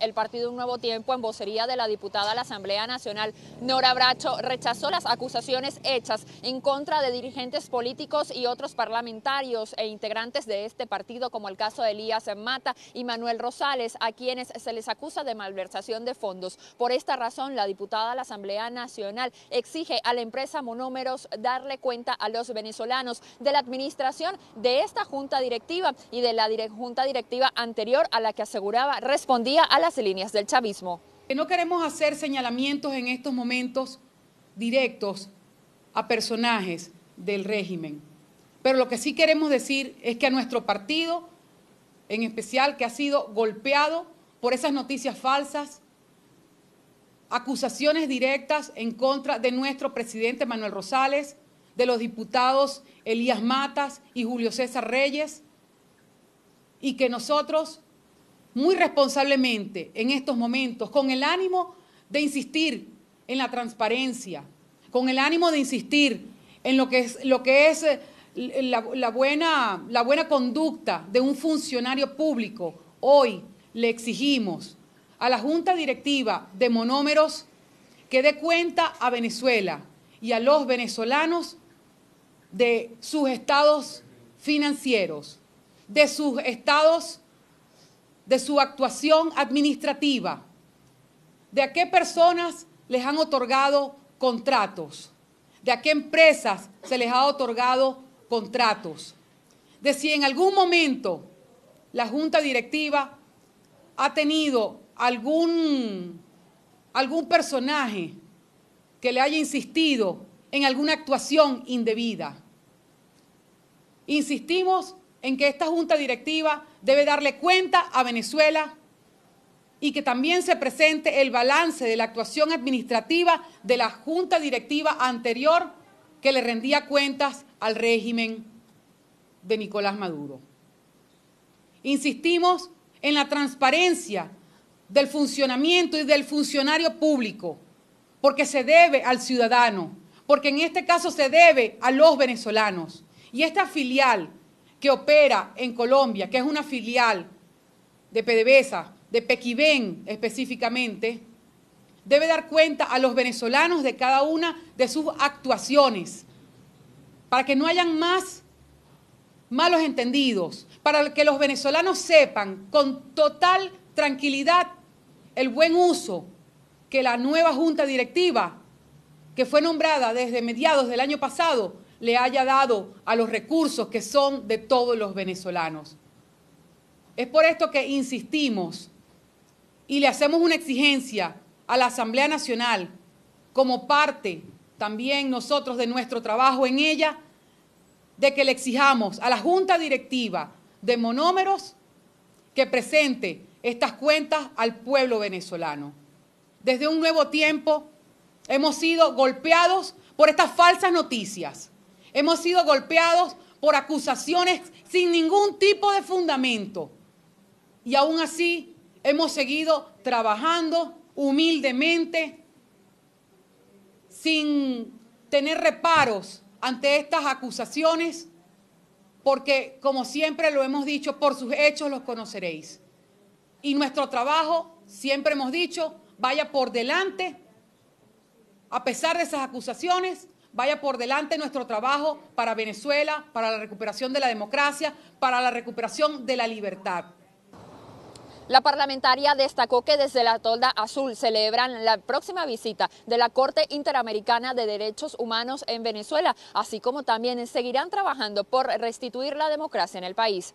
el partido Un Nuevo Tiempo, en vocería de la diputada a la Asamblea Nacional, Nora Bracho, rechazó las acusaciones hechas en contra de dirigentes políticos y otros parlamentarios e integrantes de este partido, como el caso de Elías Mata y Manuel Rosales, a quienes se les acusa de malversación de fondos. Por esta razón, la diputada a la Asamblea Nacional exige a la empresa Monómeros darle cuenta a los venezolanos de la administración de esta junta directiva y de la junta directiva anterior a la que aseguraba respondía a las líneas del chavismo. No queremos hacer señalamientos en estos momentos directos a personajes del régimen, pero lo que sí queremos decir es que a nuestro partido, en especial que ha sido golpeado por esas noticias falsas, acusaciones directas en contra de nuestro presidente Manuel Rosales, de los diputados Elías Matas y Julio César Reyes, y que nosotros muy responsablemente en estos momentos, con el ánimo de insistir en la transparencia, con el ánimo de insistir en lo que es, lo que es eh, la, buena, la buena conducta de un funcionario público. Hoy le exigimos a la Junta Directiva de Monómeros que dé cuenta a Venezuela y a los venezolanos de sus estados financieros, de sus estados de su actuación administrativa, de a qué personas les han otorgado contratos, de a qué empresas se les ha otorgado contratos, de si en algún momento la junta directiva ha tenido algún, algún personaje que le haya insistido en alguna actuación indebida. Insistimos en que esta junta directiva debe darle cuenta a Venezuela y que también se presente el balance de la actuación administrativa de la junta directiva anterior que le rendía cuentas al régimen de Nicolás Maduro. Insistimos en la transparencia del funcionamiento y del funcionario público, porque se debe al ciudadano, porque en este caso se debe a los venezolanos. Y esta filial que opera en Colombia, que es una filial de PDVSA, de Pequibén específicamente, debe dar cuenta a los venezolanos de cada una de sus actuaciones, para que no hayan más malos entendidos, para que los venezolanos sepan con total tranquilidad el buen uso que la nueva junta directiva, que fue nombrada desde mediados del año pasado, le haya dado a los recursos que son de todos los venezolanos. Es por esto que insistimos y le hacemos una exigencia a la Asamblea Nacional como parte también nosotros de nuestro trabajo en ella, de que le exijamos a la Junta Directiva de Monómeros que presente estas cuentas al pueblo venezolano. Desde un nuevo tiempo hemos sido golpeados por estas falsas noticias. Hemos sido golpeados por acusaciones sin ningún tipo de fundamento. Y aún así hemos seguido trabajando humildemente, sin tener reparos ante estas acusaciones, porque como siempre lo hemos dicho, por sus hechos los conoceréis. Y nuestro trabajo, siempre hemos dicho, vaya por delante, a pesar de esas acusaciones, vaya por delante nuestro trabajo para Venezuela, para la recuperación de la democracia, para la recuperación de la libertad. La parlamentaria destacó que desde la Tolda Azul celebran la próxima visita de la Corte Interamericana de Derechos Humanos en Venezuela, así como también seguirán trabajando por restituir la democracia en el país.